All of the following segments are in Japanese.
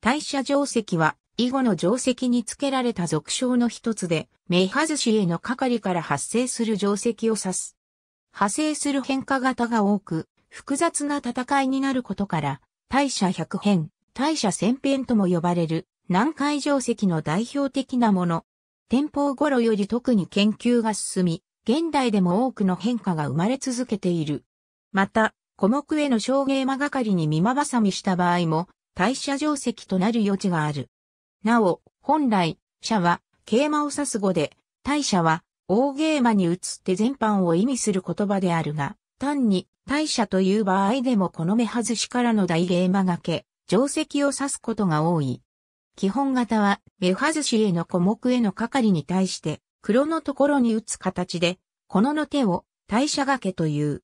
大社定石は、以後の定石につけられた俗称の一つで、目外しへの係から発生する定石を指す。派生する変化型が多く、複雑な戦いになることから、大社百編、大社千編とも呼ばれる、南海定石の代表的なもの。天保頃より特に研究が進み、現代でも多くの変化が生まれ続けている。また、古木への証言間係に見まばさみした場合も、代謝定石となる余地がある。なお、本来、社は、桂馬を指す語で、大社は、大桂馬に移って全般を意味する言葉であるが、単に、大社という場合でもこの目外しからの大桂馬がけ、定石を指すことが多い。基本型は、目外しへの小目への係に対して、黒のところに打つ形で、このの手を、大社がけという。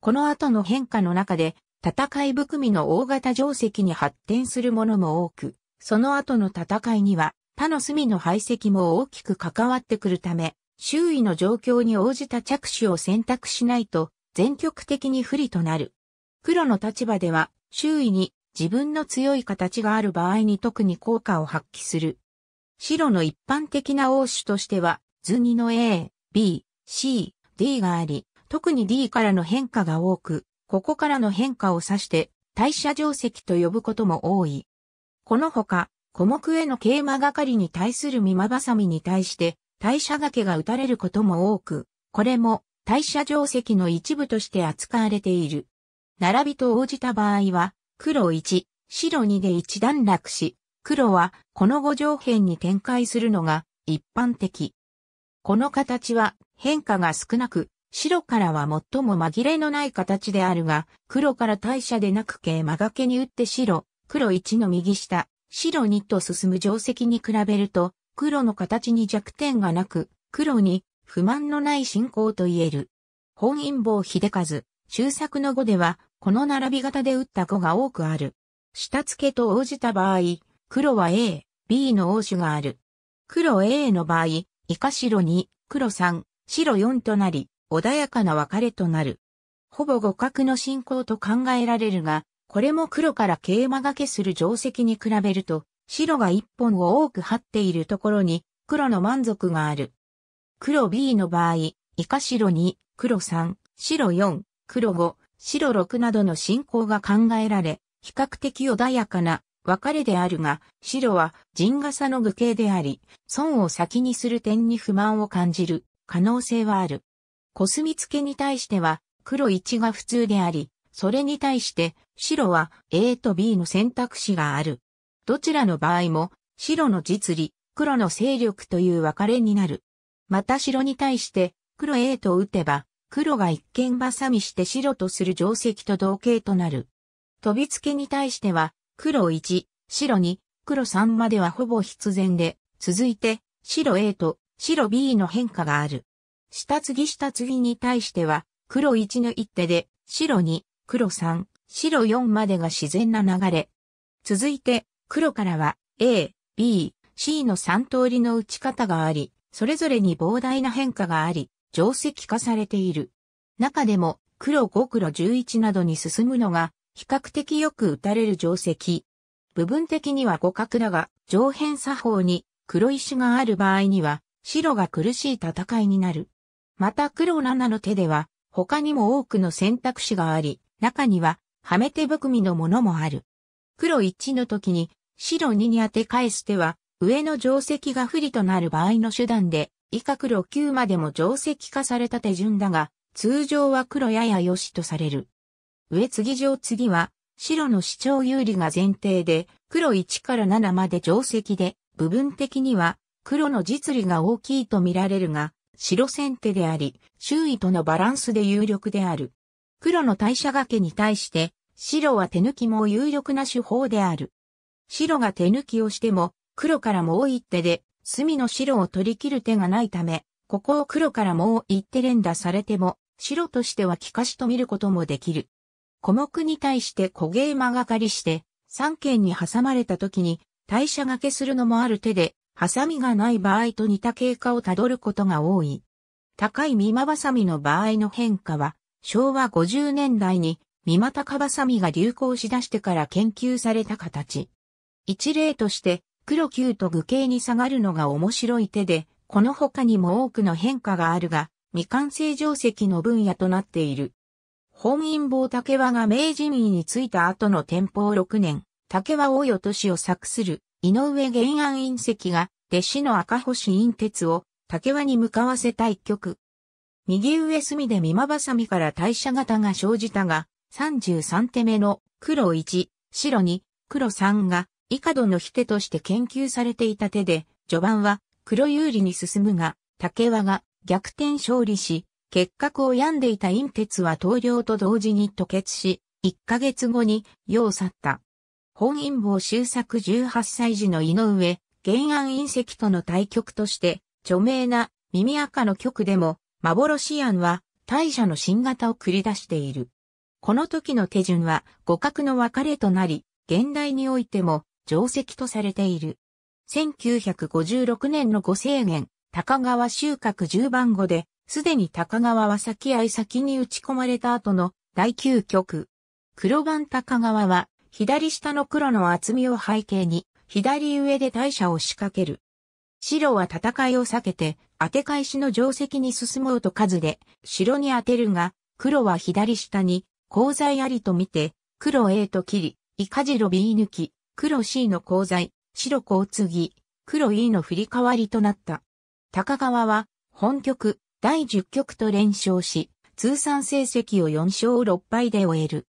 この後の変化の中で、戦い含みの大型定石に発展するものも多く、その後の戦いには他の隅の排斥も大きく関わってくるため、周囲の状況に応じた着手を選択しないと、全局的に不利となる。黒の立場では、周囲に自分の強い形がある場合に特に効果を発揮する。白の一般的な応手としては、図2の A、B、C、D があり、特に D からの変化が多く、ここからの変化を指して、代謝定石と呼ぶことも多い。このほか、古木への桂馬がかりに対する見まばさみに対して、代謝がけが打たれることも多く、これも代謝定石の一部として扱われている。並びと応じた場合は、黒1、白2で一段落し、黒はこの5上辺に展開するのが一般的。この形は変化が少なく、白からは最も紛れのない形であるが、黒から大社でなく桂間がけに打って白、黒1の右下、白2と進む定石に比べると、黒の形に弱点がなく、黒に不満のない進行と言える。本因坊秀和、中作の後では、この並び方で打った子が多くある。下付けと応じた場合、黒は A、B の応手がある。黒 A の場合、以下白2、黒3、白4となり、穏やかな別れとなる。ほぼ互角の進行と考えられるが、これも黒から桂馬がけする定石に比べると、白が一本を多く張っているところに、黒の満足がある。黒 B の場合、カ白2、黒3、白4、黒5、白6などの進行が考えられ、比較的穏やかな別れであるが、白は陣傘の具形であり、損を先にする点に不満を感じる可能性はある。コスミツケに対しては、黒1が普通であり、それに対して白は A と B の選択肢がある。どちらの場合も白の実利、黒の勢力という分かれになる。また白に対して黒 A と打てば黒が一見バサミして白とする定石と同型となる。飛びつけに対しては黒1、白2、黒3まではほぼ必然で、続いて白 A と白 B の変化がある。下継ぎ下継ぎに対しては、黒1の一手で、白2、黒3、白4までが自然な流れ。続いて、黒からは、A、B、C の3通りの打ち方があり、それぞれに膨大な変化があり、定石化されている。中でも、黒5黒11などに進むのが、比較的よく打たれる定石。部分的には互角だが、上辺作法に黒石がある場合には、白が苦しい戦いになる。また黒7の手では、他にも多くの選択肢があり、中には、はめ手含みのものもある。黒1の時に、白2に当て返す手は、上の定石が不利となる場合の手段で、以下黒9までも定石化された手順だが、通常は黒やや良しとされる。上次上次は、白の主張有利が前提で、黒1から7まで定石で、部分的には、黒の実利が大きいと見られるが、白先手であり、周囲とのバランスで有力である。黒の代謝掛けに対して、白は手抜きも有力な手法である。白が手抜きをしても、黒からもう一手で、隅の白を取り切る手がないため、ここを黒からもう一手連打されても、白としては利かしと見ることもできる。小目に対して小ゲーマがかりして、三軒に挟まれた時に、代謝掛けするのもある手で、ハサミがない場合と似た経過をたどることが多い。高いミマバサミの場合の変化は、昭和50年代にミマタカバサミが流行しだしてから研究された形。一例として、黒球と具形に下がるのが面白い手で、この他にも多くの変化があるが、未完成定石の分野となっている。本因坊竹和が明治民についた後の天保6年、竹和大よ年を作する井上玄安隕石が弟子の赤星隕鉄を竹輪に向かわせた一曲。右上隅で見まばさみから大社型が生じたが、33手目の黒1、白2、黒3が以下度の否手として研究されていた手で、序盤は黒有利に進むが、竹輪が逆転勝利し、結核を病んでいた陰鉄は投了と同時に吐血し、1ヶ月後に世を去った。本因坊修作18歳時の井上、原案隕石との対局として、著名な耳赤の曲でも、幻案は大社の新型を繰り出している。この時の手順は互角の別れとなり、現代においても定石とされている。1956年のご制限、高川収穫10番後で、すでに高川は先合先に打ち込まれた後の第9局。黒番高川は左下の黒の厚みを背景に、左上で大社を仕掛ける。白は戦いを避けて、当て返しの定石に進もうと数で、白に当てるが、黒は左下に、鉱材ありと見て、黒 A と切り、イカジロ B 抜き、黒 C の鉱材、白交継ぎ、黒 E の振り替わりとなった。高川は、本局、第10局と連勝し、通算成績を4勝6敗で終える。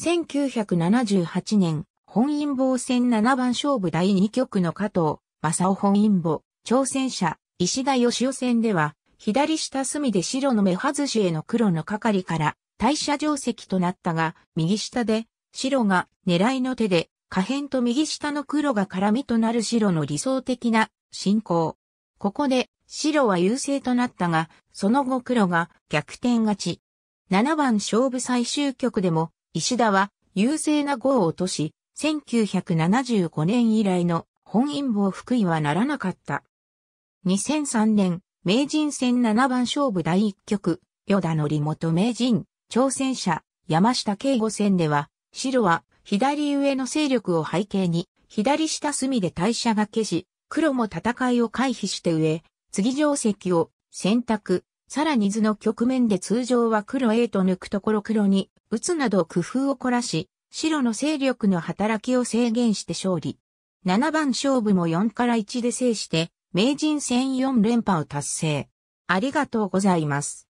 1978年、本因坊戦七番勝負第2局の加藤、正雄本因坊、挑戦者、石田義雄戦では、左下隅で白の目外しへの黒の係から、大社定石となったが、右下で、白が狙いの手で、可変と右下の黒が絡みとなる白の理想的な進行。ここで白は優勢となったが、その後黒が逆転勝ち。7番勝負最終局でも石田は優勢な号を落とし、1975年以来の本因坊福井はならなかった。2003年、名人戦七番勝負第一局、与田則元名人、挑戦者、山下敬吾戦では、白は左上の勢力を背景に、左下隅で代謝が消し、黒も戦いを回避して上、次定石を選択、さらに図の局面で通常は黒 A と抜くところ黒に打つなど工夫を凝らし、白の勢力の働きを制限して勝利。7番勝負も4から1で制して、名人戦4連覇を達成。ありがとうございます。